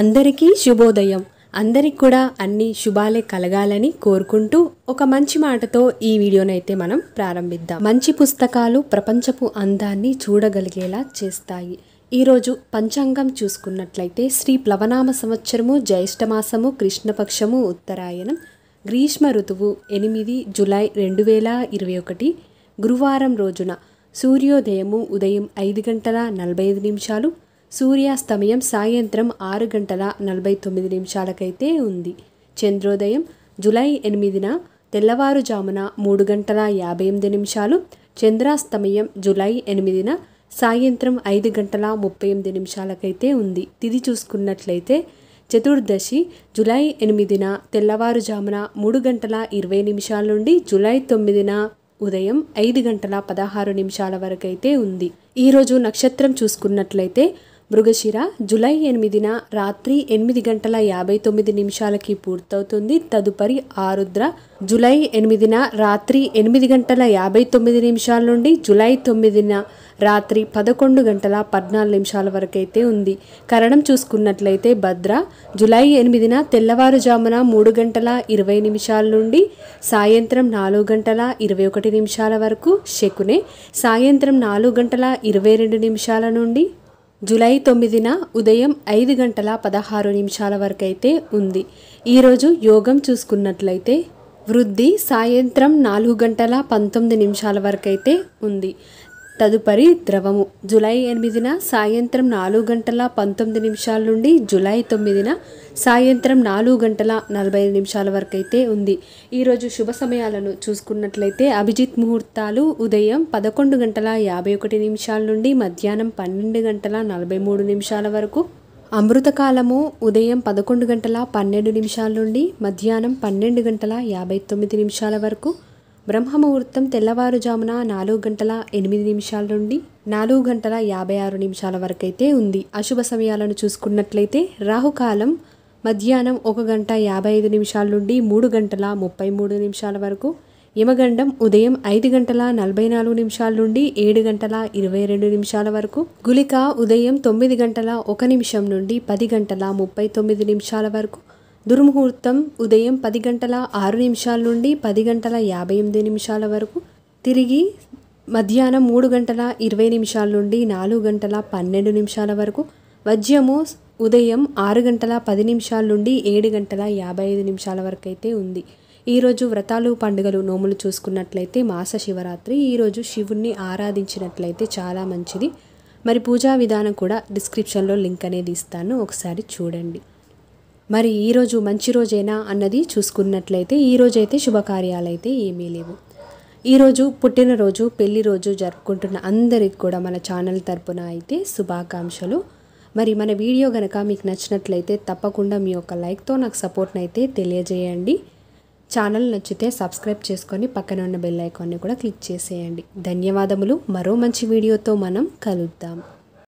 అందరికీ శుభోదయం అందరికి కూడా అన్ని శుభాలే కలగాలని కోరుకుంటూ ఒక మంచి మాటతో ఈ వీడియోనైతే మనం ప్రారంభిద్దాం మంచి పుస్తకాలు ప్రపంచపు అందాన్ని చూడగలిగేలా చేస్తాయి ఈరోజు పంచాంగం చూసుకున్నట్లయితే శ్రీ ప్లవనామ సంవత్సరము జ్యేష్ఠమాసము కృష్ణపక్షము ఉత్తరాయణం గ్రీష్మ ఋతువు ఎనిమిది జులై రెండు వేల ఇరవై ఒకటి గురువారం రోజున సూర్యోదయము ఉదయం ఐదు గంటల నలభై ఐదు నిమిషాలు సూర్యాస్తమయం సాయంత్రం ఆరు గంటల నలభై తొమ్మిది నిమిషాలకైతే ఉంది చంద్రోదయం జులై ఎనిమిదిన తెల్లవారుజామున మూడు గంటల యాభై ఎనిమిది నిమిషాలు చంద్రాస్తమయం జులై ఎనిమిదిన సాయంత్రం ఐదు గంటల ముప్పై ఎనిమిది నిమిషాలకైతే ఉంది తిది చూసుకున్నట్లయితే చతుర్దశి జులై ఎనిమిదిన తెల్లవారుజామున మూడు గంటల ఇరవై నిమిషాల నుండి జులై తొమ్మిదిన ఉదయం ఐదు గంటల పదహారు నిమిషాల వరకైతే ఉంది ఈరోజు నక్షత్రం చూసుకున్నట్లయితే మృగశిర జులై ఎనిమిదిన రాత్రి ఎనిమిది గంటల యాభై తొమ్మిది నిమిషాలకి పూర్తవుతుంది తదుపరి ఆరుద్ర జులై ఎనిమిదిన రాత్రి ఎనిమిది గంటల యాభై తొమ్మిది నిమిషాల నుండి జులై తొమ్మిదిన రాత్రి పదకొండు గంటల పద్నాలుగు నిమిషాల వరకైతే ఉంది కరణం చూసుకున్నట్లయితే భద్ర జులై ఎనిమిదిన తెల్లవారుజామున మూడు గంటల ఇరవై నిమిషాల నుండి సాయంత్రం నాలుగు గంటల ఇరవై ఒకటి నిమిషాల వరకు శకునే సాయంత్రం నాలుగు గంటల ఇరవై రెండు నిమిషాల నుండి జూలై తొమ్మిదిన ఉదయం ఐదు గంటల పదహారు నిమిషాల వరకైతే ఉంది ఈరోజు యోగం చూసుకున్నట్లయితే వృద్ధి సాయంత్రం నాలుగు గంటల పంతొమ్మిది నిమిషాల వరకైతే ఉంది తదుపరి ద్రవము జూలై ఎనిమిదిన సాయంత్రం నాలుగు గంటల పంతొమ్మిది నిమిషాల నుండి జూలై తొమ్మిదిన సాయంత్రం నాలుగు గంటల నలభై ఐదు నిమిషాల వరకు అయితే ఉంది ఈరోజు శుభ సమయాలను చూసుకున్నట్లయితే అభిజిత్ ముహూర్తాలు ఉదయం పదకొండు గంటల యాభై ఒకటి నిమిషాల నుండి మధ్యాహ్నం పన్నెండు గంటల నలభై మూడు నిమిషాల వరకు అమృతకాలము ఉదయం పదకొండు గంటల పన్నెండు నిమిషాల నుండి మధ్యాహ్నం పన్నెండు గంటల యాభై తొమ్మిది నిమిషాల వరకు బ్రహ్మముహూర్తం తెల్లవారుజామున నాలుగు గంటల ఎనిమిది నిమిషాల నుండి నాలుగు గంటల యాభై ఆరు నిమిషాల వరకైతే ఉంది అశుభ సమయాలను చూసుకున్నట్లయితే రాహుకాలం మధ్యాహ్నం ఒక గంట యాభై ఐదు నిమిషాల నుండి మూడు గంటల ముప్పై మూడు నిమిషాల వరకు యమగండం ఉదయం ఐదు గంటల నలభై నాలుగు నిమిషాల నుండి ఏడు గంటల ఇరవై రెండు నిమిషాల వరకు గులిక ఉదయం తొమ్మిది గంటల ఒక నిమిషం నుండి పది గంటల ముప్పై తొమ్మిది నిమిషాల వరకు దుర్ముహూర్తం ఉదయం పది గంటల ఆరు నిమిషాల నుండి పది గంటల యాభై ఎనిమిది నిమిషాల వరకు తిరిగి మధ్యాహ్నం మూడు గంటల ఇరవై నిమిషాల నుండి నాలుగు గంటల పన్నెండు నిమిషాల వరకు వజ్యము ఉదయం ఆరు గంటల పది నిమిషాల నుండి ఏడు గంటల యాభై ఐదు నిమిషాల వరకు అయితే ఉంది ఈరోజు వ్రతాలు పండుగలు నోములు చూసుకున్నట్లయితే మాస శివరాత్రి ఈరోజు శివుణ్ణి ఆరాధించినట్లయితే చాలా మంచిది మరి పూజా విధానం కూడా డిస్క్రిప్షన్లో లింక్ అనేది ఇస్తాను ఒకసారి చూడండి మరి ఈరోజు మంచి రోజేనా అన్నది చూసుకున్నట్లయితే ఈరోజైతే శుభకార్యాలైతే ఏమీ లేవు ఈరోజు పుట్టినరోజు పెళ్లి రోజు జరుపుకుంటున్న అందరికి కూడా మన ఛానల్ తరపున అయితే శుభాకాంక్షలు మరి మన వీడియో కనుక మీకు నచ్చినట్లయితే తప్పకుండా మీ యొక్క లైక్తో నాకు సపోర్ట్ని అయితే తెలియజేయండి ఛానల్ నచ్చితే సబ్స్క్రైబ్ చేసుకొని పక్కన ఉన్న బెల్ ఐకాన్ని కూడా క్లిక్ చేసేయండి ధన్యవాదములు మరో మంచి వీడియోతో మనం కలుద్దాం